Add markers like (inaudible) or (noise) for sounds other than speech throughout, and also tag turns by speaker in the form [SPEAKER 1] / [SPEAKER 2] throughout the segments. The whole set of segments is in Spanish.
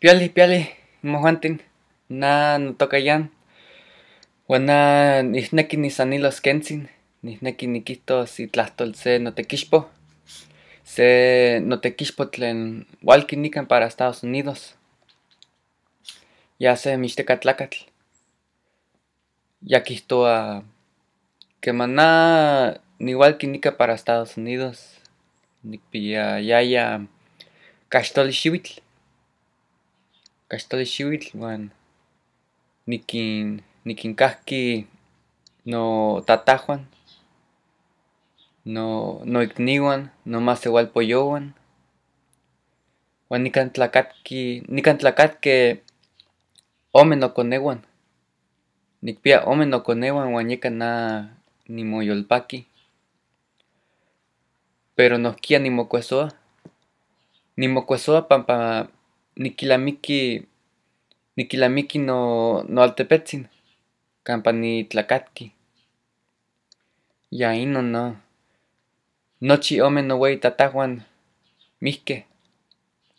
[SPEAKER 1] Piali, piali, mojantin, na no toca yan. Wana nihneki ni sanilos kensin, nihneki ni si tlastol se no te quispo. Se no te tlen para Estados Unidos. Ya se katlakatl. Ya a que ni walkinika para Estados Unidos. Ni ya ya castol shivitl. Kashtali ni wan Nikin. Nikin Kaski. No Tatajuan. No. No No mas igual Poyowan. Juan Nikan Tlacatki. Nikan tlakatke Omen no ni Nikpia Omen no coneguan na. Ni Moyolpaki. Pero nos kia ni moquezoa Ni pampa. Nikilamiki Nikilamiki no, no altepetzin, campani tlacatki. Y ahí no, no. Nochi ome no wey tatahuan, miske,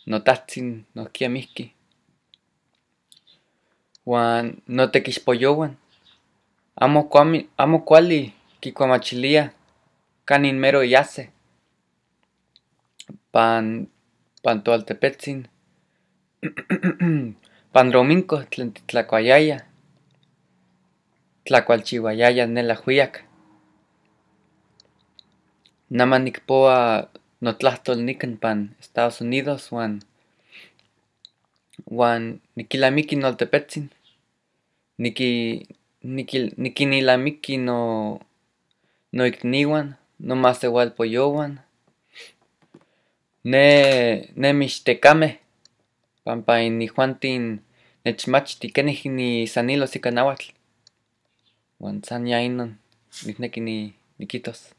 [SPEAKER 1] no tatzin, no kia miske. Juan no te Juan, Amo cuami, amo cuali, kikuamachilia, canin mero yase Pan, pan altepetzin (clears throat) Pandrominco, Tlacuayaya, Tlacualchihuayaya, Huyac. Namanikpoa Notlastol pan Estados Unidos, Juan. Juan Nikilamiki Noltepetzin. Niki. Nikil, Nikinilamiki no. No igniwan, no Ne. Ne Pampa ni Nihuantin Nechmachti, Kenijin ni Sanilo sikanawal san ya inon, ni Niquitos,